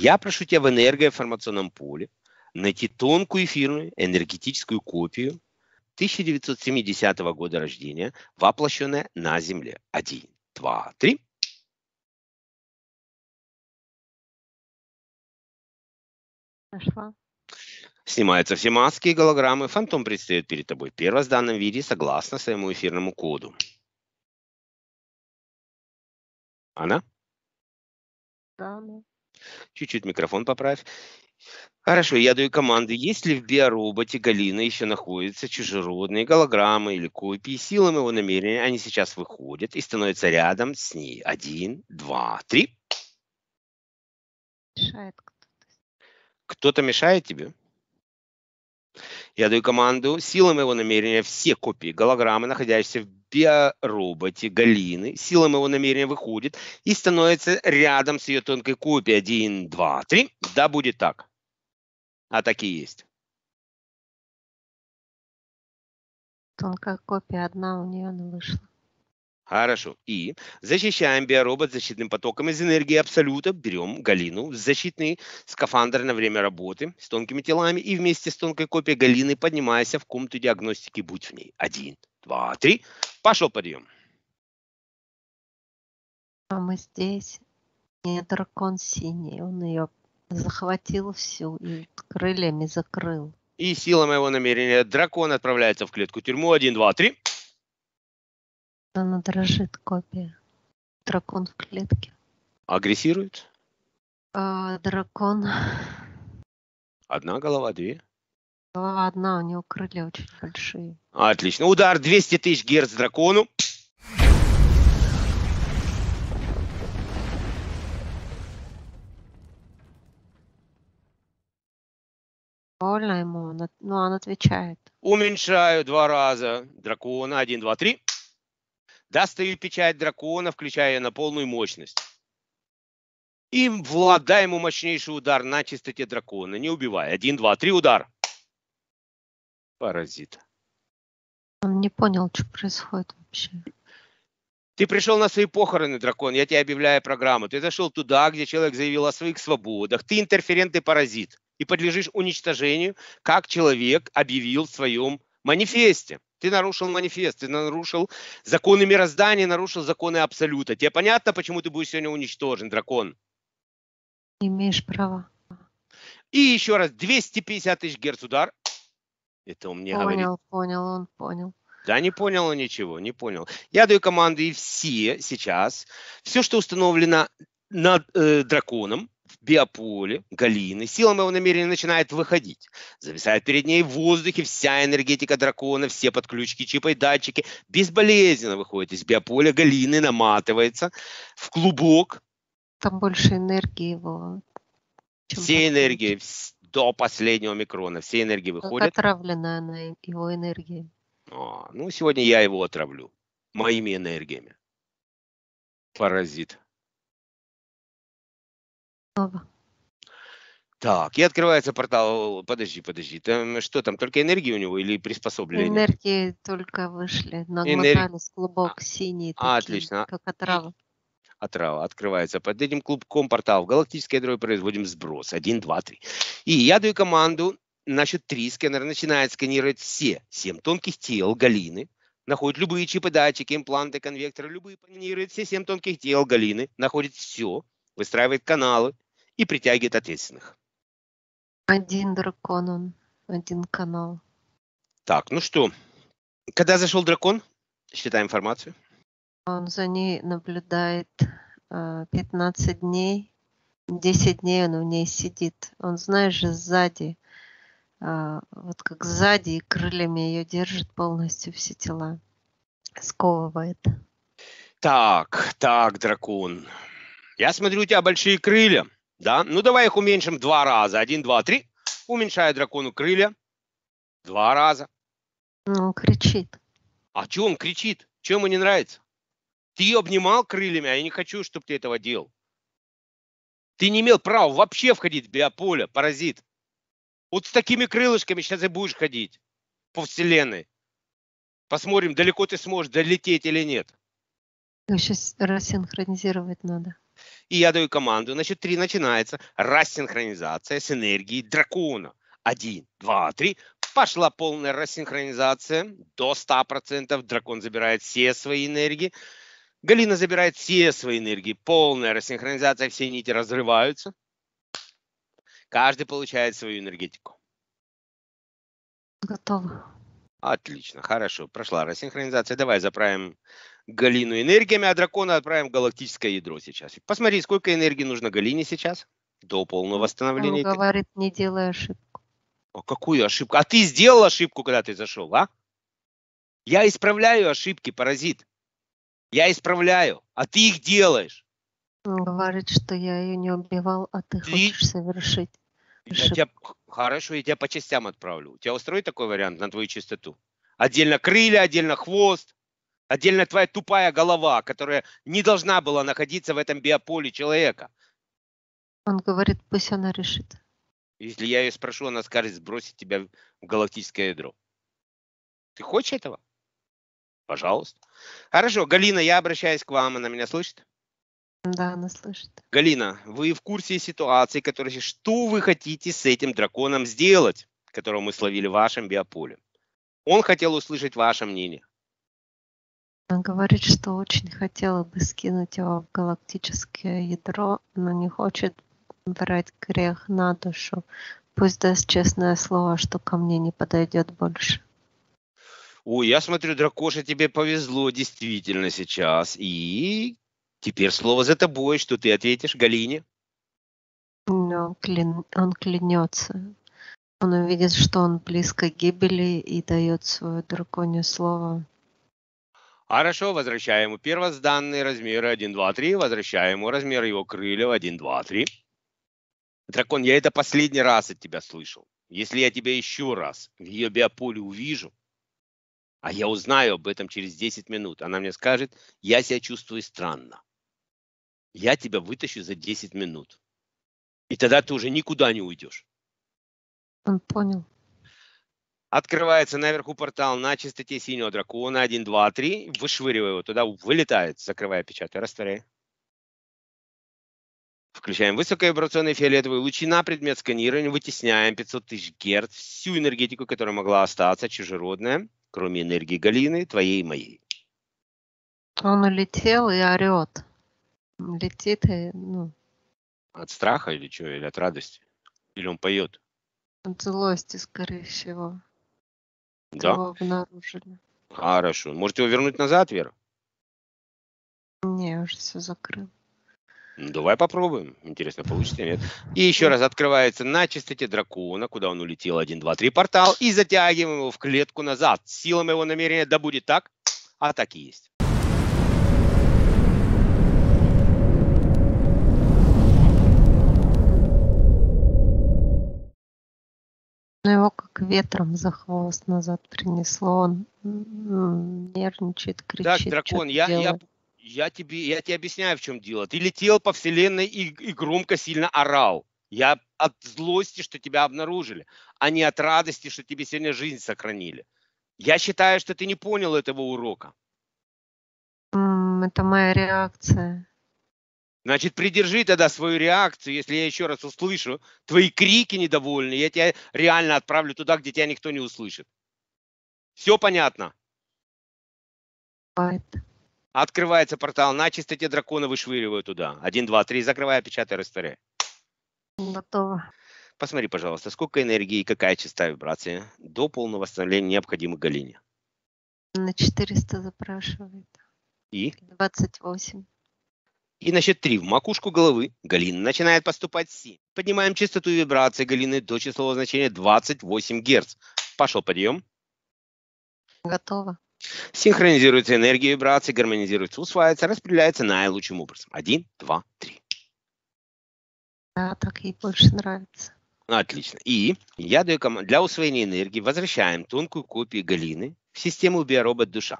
Я прошу тебя в энергоинформационном поле найти тонкую эфирную энергетическую копию 1970 года рождения, воплощенная на Земле. Один, два, три. Нашла. Снимаются все маски и голограммы. Фантом предстает перед тобой в первозданном виде согласно своему эфирному коду. Она? Да, ну. Чуть-чуть микрофон поправь. Хорошо, я даю команду. Если в биороботе Галина еще находятся чужеродные голограммы или копии, силам его намерения они сейчас выходят и становятся рядом с ней. Один, два, три. Мешает кто-то. Кто-то мешает тебе? Я даю команду силам его намерения все копии голограммы, находящиеся в биороботе Галины сила его намерения выходит и становится рядом с ее тонкой копией. Один, два, три. Да, будет так. А такие есть. Тонкая копия одна у нее не вышла. Хорошо. И защищаем биоробот защитным потоком из энергии абсолюта. Берем Галину в защитный скафандр на время работы с тонкими телами и вместе с тонкой копией Галины поднимайся в комнату диагностики «Будь в ней». Один, два, три. Пошел подъем. А мы здесь. Не дракон синий. Он ее захватил всю и крыльями закрыл. И сила моего намерения. Дракон отправляется в клетку тюрьму. Один, два, три. Она дрожит, копия. Дракон в клетке. Агрессирует? А, дракон. Одна голова, две. Голова одна, у него крылья очень большие. Отлично. Удар 200 тысяч герц дракону. Больно ему, но ну, он отвечает. Уменьшаю два раза дракона. Один, два, три. Достаю печать дракона, включая ее на полную мощность. И владаем ему мощнейший удар на чистоте дракона, не убивая. Один, два, три, удар. Паразит. Он не понял, что происходит вообще. Ты пришел на свои похороны, дракон, я тебе объявляю программу. Ты зашел туда, где человек заявил о своих свободах. Ты интерферентный паразит и подлежишь уничтожению, как человек объявил в своем манифесте. Ты нарушил манифест, ты нарушил законы мироздания, нарушил законы Абсолюта. Тебе понятно, почему ты будешь сегодня уничтожен, дракон? Не имеешь права. И еще раз, 250 тысяч герц удар, это он мне понял, говорит. Понял, понял, он понял. Да не понял он ничего, не понял. Я даю команды и все сейчас, все, что установлено над э, драконом, в биополе Галины, сила моего намерения начинает выходить. Зависает перед ней в воздухе вся энергетика дракона, все подключки, чипы и датчики. Безболезненно выходит из биополя Галины, наматывается в клубок. Там больше энергии его. Все энергии, до последнего микрона. Все энергии выходят. отравлена она его энергией. О, а, ну, сегодня я его отравлю моими энергиями. Паразит. Снова. Так, и открывается портал. Подожди, подожди. Там что там? Только энергии у него или приспособление? Энергии только вышли. Наглотались Энер... глубок а, синий. А, такие, отлично. Как отрава отрава открывается. Под этим клубком портал в галактическое ядро производим сброс. Один, два, три. И я даю команду на счет три. Сканер начинает сканировать все семь тонких тел Галины. Находит любые чипы, датчики, импланты, конвекторы, любые. Планирует все семь тонких тел Галины. Находит все. Выстраивает каналы и притягивает ответственных. Один дракон он. Один канал. Так, ну что, когда зашел дракон, считаем информацию. Он за ней наблюдает 15 а, дней, 10 дней он в ней сидит. Он, знаешь же, сзади, а, вот как сзади и крыльями ее держит полностью все тела, сковывает. Так, так, дракон. Я смотрю, у тебя большие крылья, да? Ну, давай их уменьшим два раза. Один, два, три. Уменьшаю дракону крылья. Два раза. Ну, он кричит. А чего он кричит? Чего ему не нравится? Ты ее обнимал крыльями, а я не хочу, чтобы ты этого делал. Ты не имел права вообще входить в биополе, паразит. Вот с такими крылышками сейчас и будешь ходить по вселенной. Посмотрим, далеко ты сможешь долететь или нет. Сейчас рассинхронизировать надо. И я даю команду. Значит, три начинается. Рассинхронизация с энергией дракона. Один, два, три. Пошла полная рассинхронизация. До 100% дракон забирает все свои энергии. Галина забирает все свои энергии, полная рассинхронизация, все нити разрываются. Каждый получает свою энергетику. Готово. Отлично, хорошо, прошла рассинхронизация. Давай заправим Галину энергиями, а дракона отправим в галактическое ядро сейчас. Посмотри, сколько энергии нужно Галине сейчас до полного восстановления. Он говорит, не делай ошибку. А какую ошибку? А ты сделал ошибку, когда ты зашел, а? Я исправляю ошибки, паразит. Я исправляю, а ты их делаешь. Он говорит, что я ее не убивал, а ты, ты... хочешь совершить. Я тебя... Хорошо, я тебя по частям отправлю. У тебя устроит такой вариант на твою чистоту? Отдельно крылья, отдельно хвост, отдельно твоя тупая голова, которая не должна была находиться в этом биополе человека. Он говорит, пусть она решит. Если я ее спрошу, она скажет сбросить тебя в галактическое ядро. Ты хочешь этого? Пожалуйста. Хорошо, Галина, я обращаюсь к вам, она меня слышит? Да, она слышит. Галина, вы в курсе ситуации, которая... Что вы хотите с этим драконом сделать, которого мы словили в вашем биополе? Он хотел услышать ваше мнение. Она говорит, что очень хотел бы скинуть его в галактическое ядро, но не хочет брать грех на душу. Пусть даст честное слово, что ко мне не подойдет больше. Ой, я смотрю, Дракоша, тебе повезло действительно сейчас. И теперь слово за тобой, что ты ответишь Галине. Но ну, он, клин... он клянется. Он увидит, что он близко к гибели и дает свое драконье слово. Хорошо, возвращаем ему первозданные размеры 1, 2, 3. Возвращаем ему размер его крыльев 1, 2, 3. Дракон, я это последний раз от тебя слышал. Если я тебя еще раз в ее биополе увижу, а я узнаю об этом через 10 минут. Она мне скажет, я себя чувствую странно. Я тебя вытащу за 10 минут. И тогда ты уже никуда не уйдешь. Он понял. Открывается наверху портал на чистоте синего дракона 1, 2, 3. Вышвыриваю его туда, вылетает, закрывая, печатаю, растворяю. Включаем высоковибрационные фиолетовые лучи на предмет сканирования, вытесняем 500 тысяч герц, всю энергетику, которая могла остаться, чужеродная кроме энергии Галины, твоей и моей. Он улетел и орет. Летит и... Ну. От страха или что? Или от радости? Или он поет? От злости, скорее всего. Да? Его обнаружили. Хорошо. Можете его вернуть назад, Вера? Не, я уже все закрыл. Ну, давай попробуем. Интересно, получится или нет. И еще раз открывается на чистоте дракона, куда он улетел один, два, три портал, и затягиваем его в клетку назад. Силам его намерения, да будет так, а так и есть. Но его как ветром за хвост назад принесло. Он нервничает, кричит. Так, дракон, я, делает. я я тебе, я тебе объясняю, в чем дело. Ты летел по вселенной и, и громко сильно орал. Я от злости, что тебя обнаружили, а не от радости, что тебе сегодня жизнь сохранили. Я считаю, что ты не понял этого урока. Это моя реакция. Значит, придержи тогда свою реакцию. Если я еще раз услышу твои крики недовольны, я тебя реально отправлю туда, где тебя никто не услышит. Все понятно? Понятно открывается портал на чистоте дракона, вышвыриваю туда. Один, два, три, закрываю, печатаю, растворяю. Готово. Посмотри, пожалуйста, сколько энергии и какая частота вибрации до полного восстановления необходимой Галине. На 400 запрашивает. И? 28. И на счет 3 в макушку головы Галина начинает поступать Си. Поднимаем частоту вибрации Галины до числового значения 28 Гц. Пошел подъем. Готово. Синхронизируется энергия вибрации, гармонизируется, усваивается, распределяется наилучшим образом. Один, два, три. Да, так ей больше нравится. Отлично. И я даю команду. Для усвоения энергии возвращаем тонкую копию Галины в систему биоробот душа.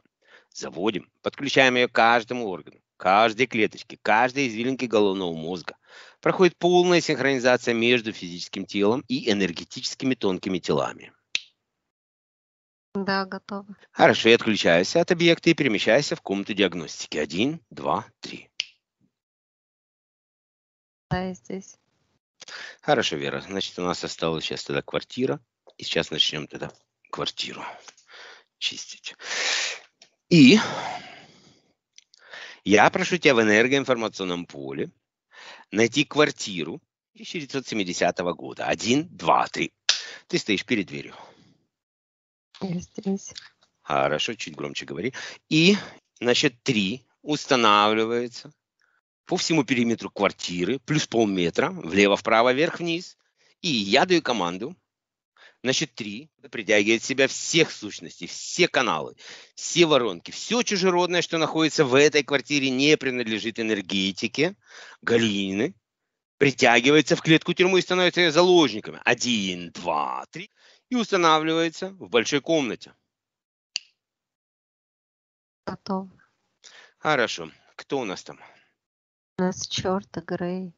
Заводим, подключаем ее к каждому органу, каждой клеточке, каждой извилинке головного мозга. Проходит полная синхронизация между физическим телом и энергетическими тонкими телами. Да, готова. Хорошо, я отключаюсь от объекта и перемещаюсь в комнату диагностики. Один, два, три. Да, я здесь. Хорошо, Вера. Значит, у нас осталась сейчас тогда квартира. И сейчас начнем тогда квартиру чистить. И я прошу тебя в энергоинформационном поле найти квартиру 1970 года. Один, два, три. Ты стоишь перед дверью здесь. Хорошо, чуть громче говори. И на счет три устанавливается по всему периметру квартиры, плюс полметра, влево-вправо, вверх-вниз. И я даю команду Значит три, притягивает в себя всех сущностей, все каналы, все воронки, все чужеродное, что находится в этой квартире, не принадлежит энергетике, Галины, притягивается в клетку тюрьмы и становится ее заложниками. Один, два, три и устанавливается в большой комнате. Готов. Хорошо. Кто у нас там? У нас черт а Грей.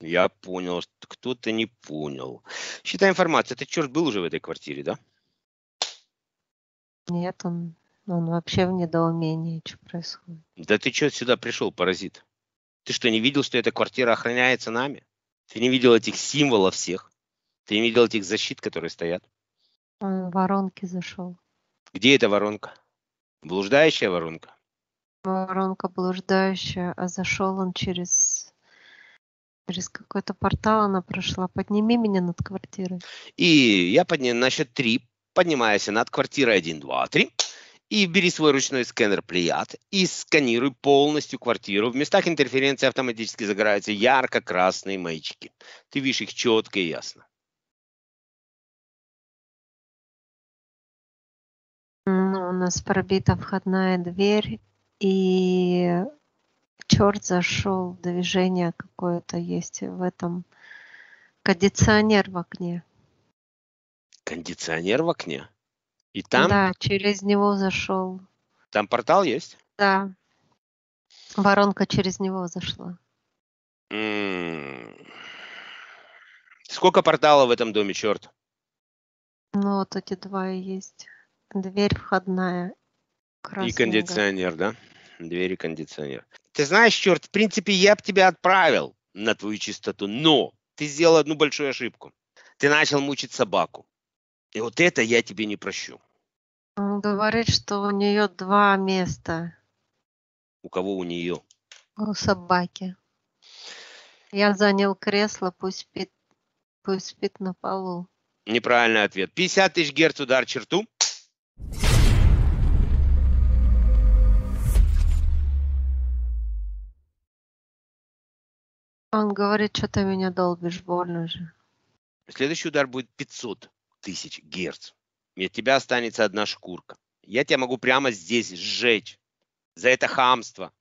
Я понял. Кто-то не понял. Считай информацию. Этот черт был уже в этой квартире, да? Нет, он, он вообще в недоумении, что происходит. Да ты что сюда пришел, паразит? Ты что, не видел, что эта квартира охраняется нами? Ты не видел этих символов всех? Ты не видел этих защит, которые стоят? Он в воронки зашел. Где эта воронка? Блуждающая воронка? Воронка блуждающая, а зашел он через Через какой-то портал она прошла. Подними меня над квартирой. И я поднимаю на три. Поднимаюсь над квартирой один, два, три. И бери свой ручной сканер Плеяд и сканируй полностью квартиру. В местах интерференции автоматически загораются ярко-красные маячки. Ты видишь их четко и ясно. нас пробита входная дверь, и черт зашел, движение какое-то есть в этом. Кондиционер в окне. Кондиционер в окне? И там? Да, через него зашел. Там портал есть? Да. Воронка через него зашла. М-м. Сколько порталов в этом доме, черт? Ну, вот эти два и есть. Дверь входная. Красная. И кондиционер, да? Дверь и кондиционер. Ты знаешь, черт, в принципе, я бы тебя отправил на твою чистоту, но ты сделал одну большую ошибку. Ты начал мучить собаку. И вот это я тебе не прощу. Он говорит, что у нее два места. У кого у нее? У собаки. Я занял кресло, пусть спит, пусть спит на полу. Неправильный ответ. 50 тысяч герц удар черту. Он говорит, что ты меня долбишь, больно же. Следующий удар будет 500 тысяч герц. И от тебя останется одна шкурка. Я тебя могу прямо здесь сжечь за это хамство.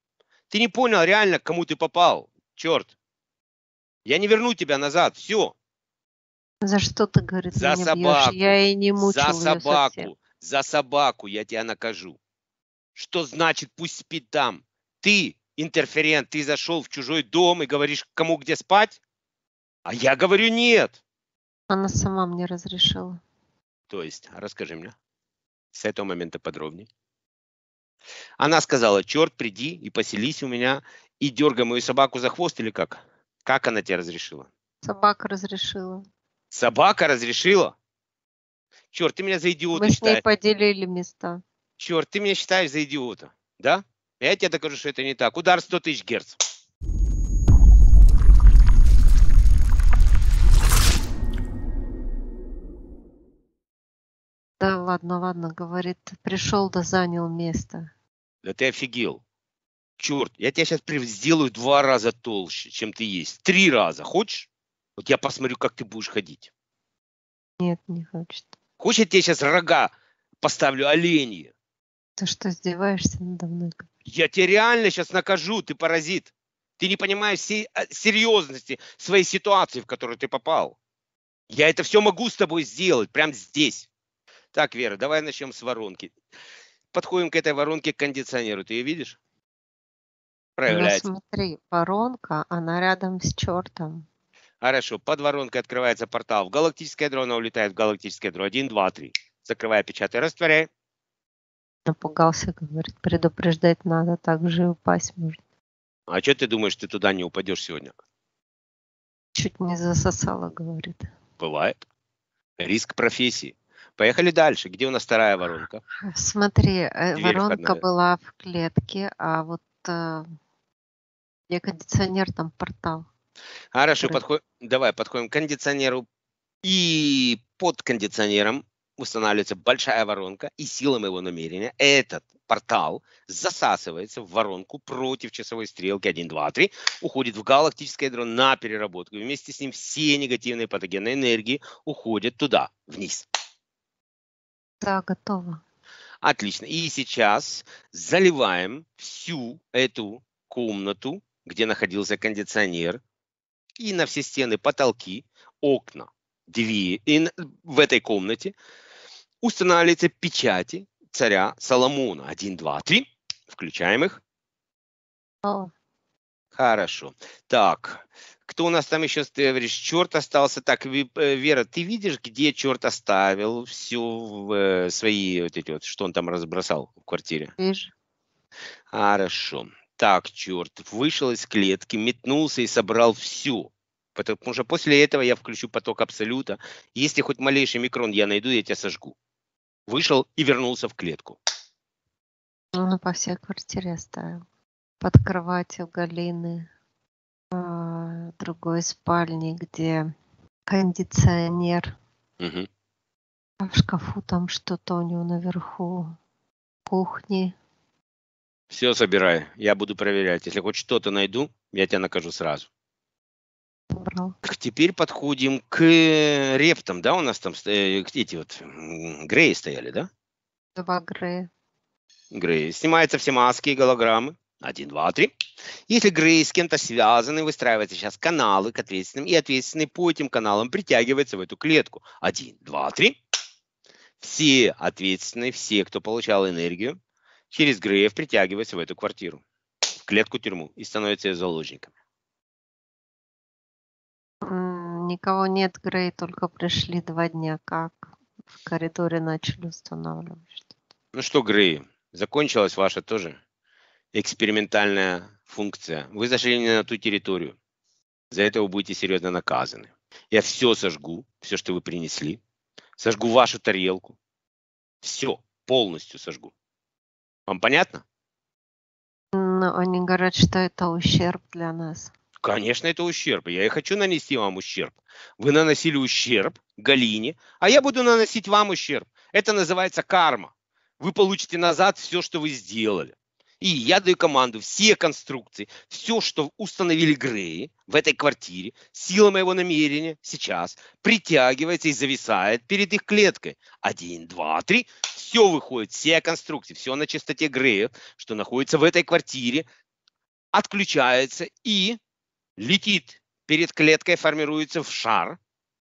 Ты не понял реально, к кому ты попал. Черт. Я не верну тебя назад. Все. За что ты, говорит, за меня собаку. бьешь? Я и не мучил За собаку. Совсем. За собаку я тебя накажу. Что значит пусть спит там? Ты, интерферент, ты зашел в чужой дом и говоришь, кому где спать? А я говорю, нет. Она сама мне разрешила. То есть, а расскажи мне с этого момента подробнее. Она сказала, черт, приди и поселись у меня, и дергай мою собаку за хвост или как? Как она тебе разрешила? Собака разрешила. Собака разрешила? Черт, ты меня за идиота Мы считаешь. Мы с ней поделили места. Черт, ты меня считаешь за идиота, да? Я тебе докажу, что это не так. Удар 100 тысяч герц. Да ладно, ладно, говорит, пришел да занял место. Да ты офигел. Черт, я тебя сейчас сделаю два раза толще, чем ты есть. Три раза. Хочешь? Вот я посмотрю, как ты будешь ходить. Нет, не хочет. Хочешь, я тебе сейчас рога поставлю оленьи? Ты что, издеваешься надо мной? Я тебя реально сейчас накажу, ты паразит. Ты не понимаешь всей э, серьезности своей ситуации, в которую ты попал. Я это все могу с тобой сделать, прямо здесь. Так, Вера, давай начнем с воронки. Подходим к этой воронке к кондиционеру. Ты ее видишь? Ну, Проявляется. Ну, смотри, воронка, она рядом с чертом. Хорошо, под воронкой открывается портал в галактическое ядро, она улетает в галактическое ядро. Один, два, три. Закрывай, печатай, растворяй. Напугался, говорит, предупреждать надо, так же упасть может. А что ты думаешь, ты туда не упадешь сегодня? Чуть не засосало, говорит. Бывает. Риск профессии. Поехали дальше. Где у нас вторая воронка? Смотри, э, Дверь воронка входная. была в клетке, а вот э, где кондиционер, там портал. Хорошо, подходим. Давай подходим к кондиционеру. И под кондиционером устанавливается большая воронка, и силам его намерения этот портал засасывается в воронку против часовой стрелки 1, 2, 3, уходит в галактическое ядро на переработку. И вместе с ним все негативные патогенные энергии уходят туда, вниз. Да, готово. Отлично. И сейчас заливаем всю эту комнату, где находился кондиционер, и на все стены, потолки, окна, двери. в этой комнате устанавливаются печати царя Соломона. Один, два, три. Включаем их. О. Хорошо. Так, кто у нас там еще, ты э, говоришь, черт остался. Так, э, Вера, ты видишь, где черт оставил все в э, свои вот эти вот, что он там разбросал в квартире? Вижу. Хорошо так, черт, вышел из клетки, метнулся и собрал всю. Потому что после этого я включу поток абсолюта. Если хоть малейший микрон я найду, я тебя сожгу. Вышел и вернулся в клетку. Он ну, по всей квартире оставил. Под кроватью Галины. А, другой спальни, где кондиционер. Угу. в шкафу там что-то у него наверху. Кухни. Все собирай, я буду проверять. Если хоть что-то найду, я тебя накажу сразу. Теперь подходим к рептам, да, у нас там э, эти вот греи стояли, да? Два грея. Грей. Снимаются все маски и голограммы. Один, два, три. Если Грей с кем-то связаны, выстраиваются сейчас каналы к ответственным, и ответственный по этим каналам притягивается в эту клетку. Один, два, три. Все ответственные, все, кто получал энергию, Через Греев притягивается в эту квартиру, в клетку-тюрьму и становится ее заложниками. Никого нет, Грей, только пришли два дня. Как? В коридоре начали устанавливать что-то. Ну что, Грей, закончилась ваша тоже экспериментальная функция. Вы зашли не на ту территорию. За это вы будете серьезно наказаны. Я все сожгу, все, что вы принесли. Сожгу вашу тарелку. Все, полностью сожгу. Вам понятно? Но они говорят, что это ущерб для нас. Конечно, это ущерб. Я и хочу нанести вам ущерб. Вы наносили ущерб Галине, а я буду наносить вам ущерб. Это называется карма. Вы получите назад все, что вы сделали. И я даю команду все конструкции, все, что установили Греи в этой квартире, сила моего намерения сейчас притягивается и зависает перед их клеткой. Один, два, три. Все выходит, все конструкции, все на частоте Греев, что находится в этой квартире, отключается и летит перед клеткой, формируется в шар.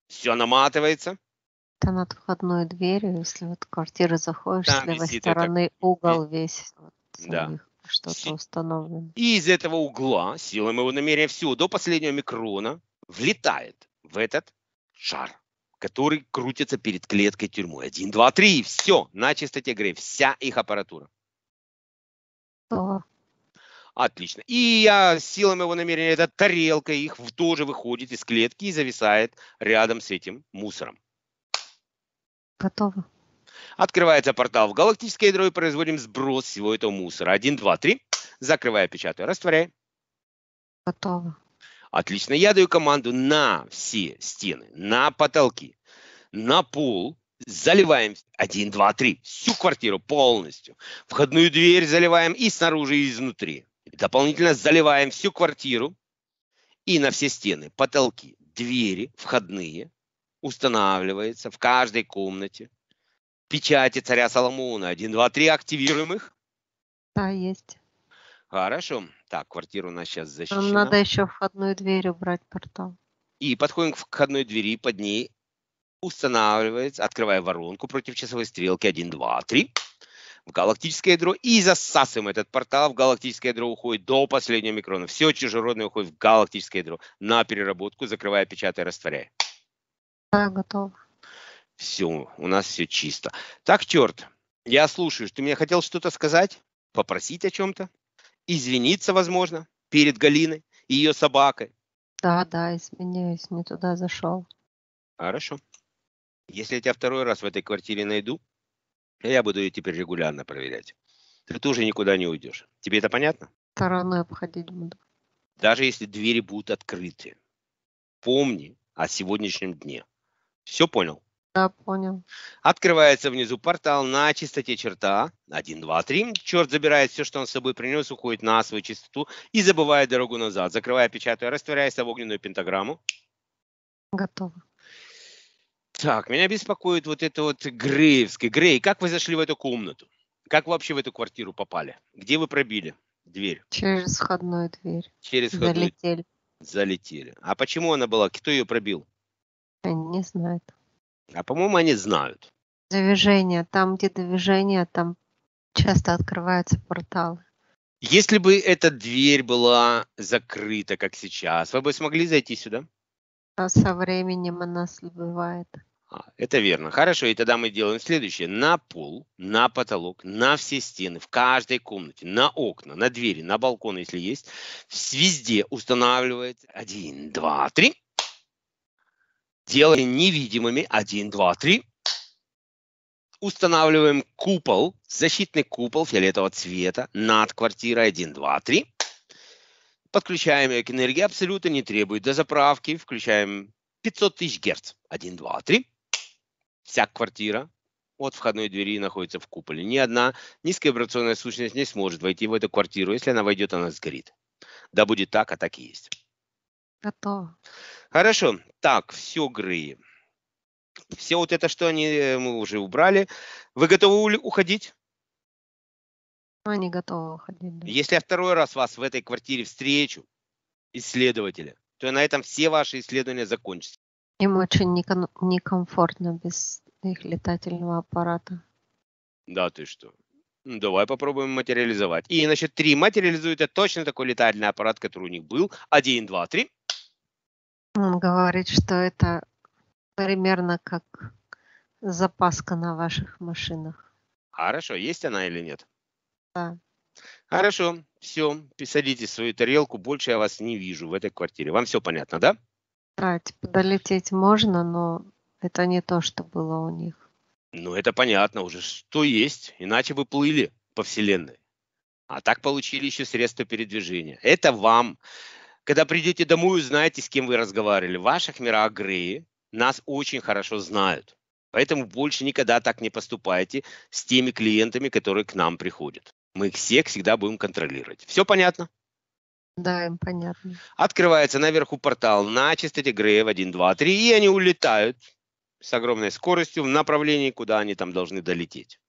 Все наматывается, Это над входной дверью, если вот в квартиру заходишь, там с левой стороны это... угол весь. Вот самих. Да что-то установлено. И из этого угла силой моего намерения всего до последнего микрона влетает в этот шар, который крутится перед клеткой тюрьмы. Один, два, три, и все, на чистоте грей, вся их аппаратура. О. Отлично. И я силой моего намерения, эта тарелка их тоже выходит из клетки и зависает рядом с этим мусором. Готово. Открывается портал в галактическое ядро и производим сброс всего этого мусора. Один, два, три. Закрываю, печатаю, Растворяй. Готово. Отлично. Я даю команду на все стены, на потолки, на пол. Заливаем один, два, три. Всю квартиру полностью. Входную дверь заливаем и снаружи, и изнутри. Дополнительно заливаем всю квартиру и на все стены, потолки, двери, входные устанавливается в каждой комнате печати царя Соломона. Один, два, три, активируем их. Да, есть. Хорошо. Так, квартира у нас сейчас защищена. Нам надо еще входную дверь убрать портал. И подходим к входной двери, под ней устанавливается, открывая воронку против часовой стрелки один два три в галактическое ядро и засасываем этот портал. В галактическое ядро уходит до последнего микрона. Все чужеродное уходит в галактическое ядро на переработку, закрывая, печатая, растворяя. Да, готово все, у нас все чисто. Так, черт, я слушаю, ты мне хотел что-то сказать, попросить о чем-то, извиниться, возможно, перед Галиной и ее собакой. Да, да, извиняюсь, не туда зашел. Хорошо. Если я тебя второй раз в этой квартире найду, я буду ее теперь регулярно проверять. Ты тоже никуда не уйдешь. Тебе это понятно? Стороной обходить буду. Даже если двери будут открыты. Помни о сегодняшнем дне. Все понял? Да, понял. Открывается внизу портал на чистоте черта. Один, два, три. Черт забирает все, что он с собой принес, уходит на свою чистоту и забывает дорогу назад. Закрывая, печатая, растворяясь в огненную пентаграмму. Готово. Так, меня беспокоит вот это вот Греевский. Грей, как вы зашли в эту комнату? Как вообще в эту квартиру попали? Где вы пробили дверь? Через входную дверь. Через входную. Залетели. Залетели. А почему она была? Кто ее пробил? не знаю. А по-моему, они знают. Движение. Там, где движение, там часто открываются порталы. Если бы эта дверь была закрыта, как сейчас, вы бы смогли зайти сюда? А со временем она сбывает. А, это верно. Хорошо, и тогда мы делаем следующее. На пол, на потолок, на все стены, в каждой комнате, на окна, на двери, на балкон, если есть, везде устанавливается. Один, два, три делаем невидимыми 1, 2, 3. Устанавливаем купол, защитный купол фиолетового цвета над квартирой 1, 2, 3. Подключаем ее к энергии, абсолютно не требует до заправки Включаем 500 тысяч герц. 1, 2, 3. Вся квартира от входной двери находится в куполе. Ни одна низкая вибрационная сущность не сможет войти в эту квартиру. Если она войдет, она сгорит. Да будет так, а так и есть. Готово. Хорошо. Так, все, Гры. Все вот это, что они э, мы уже убрали. Вы готовы уходить? Ну, они готовы уходить. Да. Если я второй раз вас в этой квартире встречу, исследователя, то на этом все ваши исследования закончатся. Им очень неком- некомфортно без их летательного аппарата. Да, ты что? Ну, давай попробуем материализовать. И, значит, три материализует это точно такой летательный аппарат, который у них был. Один, два, три. Он говорит, что это примерно как запаска на ваших машинах. Хорошо, есть она или нет? Да. Хорошо, все, садитесь в свою тарелку, больше я вас не вижу в этой квартире. Вам все понятно, да? Да, типа долететь можно, но это не то, что было у них. Ну, это понятно уже, что есть, иначе вы плыли по Вселенной. А так получили еще средства передвижения. Это вам когда придете домой, узнаете, с кем вы разговаривали. В ваших мирах Греи нас очень хорошо знают. Поэтому больше никогда так не поступайте с теми клиентами, которые к нам приходят. Мы их всех всегда будем контролировать. Все понятно? Да, им понятно. Открывается наверху портал на частоте в 1, 2, 3, и они улетают с огромной скоростью в направлении, куда они там должны долететь.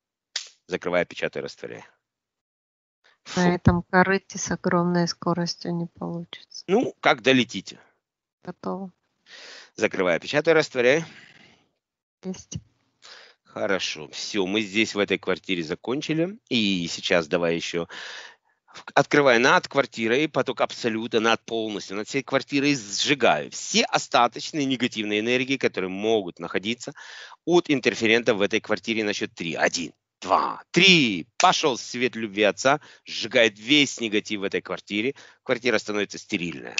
Закрывая, печатая, растворяя. На этом корыте с огромной скоростью не получится. Ну, как долетите. Готово. Закрываю, печатаю, растворяю. Есть. Хорошо. Все, мы здесь в этой квартире закончили. И сейчас давай еще открывая над квартирой поток абсолюта, над полностью, над всей квартирой сжигаю все остаточные негативные энергии, которые могут находиться от интерферентов в этой квартире на счет 3. 1, два, три. Пошел свет любви отца, сжигает весь негатив в этой квартире. Квартира становится стерильная.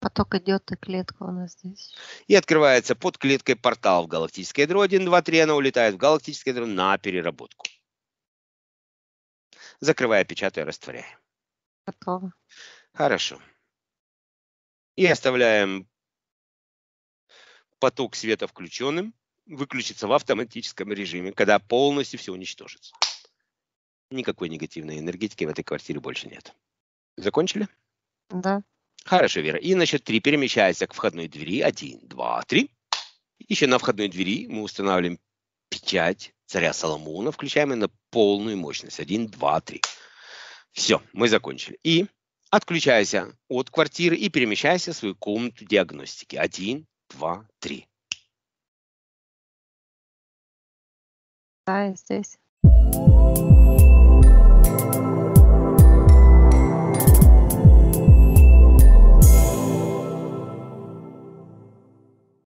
Поток идет, и клетка у нас здесь. И открывается под клеткой портал в галактическое ядро Один, два, три. Она улетает в галактическое ядро на переработку. Закрывая, печатая, растворяем. Готово. Хорошо. И оставляем поток света включенным выключится в автоматическом режиме, когда полностью все уничтожится. Никакой негативной энергетики в этой квартире больше нет. Закончили? Да. Хорошо, Вера. И на счет три перемещается к входной двери. Один, два, три. Еще на входной двери мы устанавливаем печать царя Соломона, включаем ее на полную мощность. Один, два, три. Все, мы закончили. И отключайся от квартиры и перемещайся в свою комнату диагностики. Один, два, три. Bye, Stace.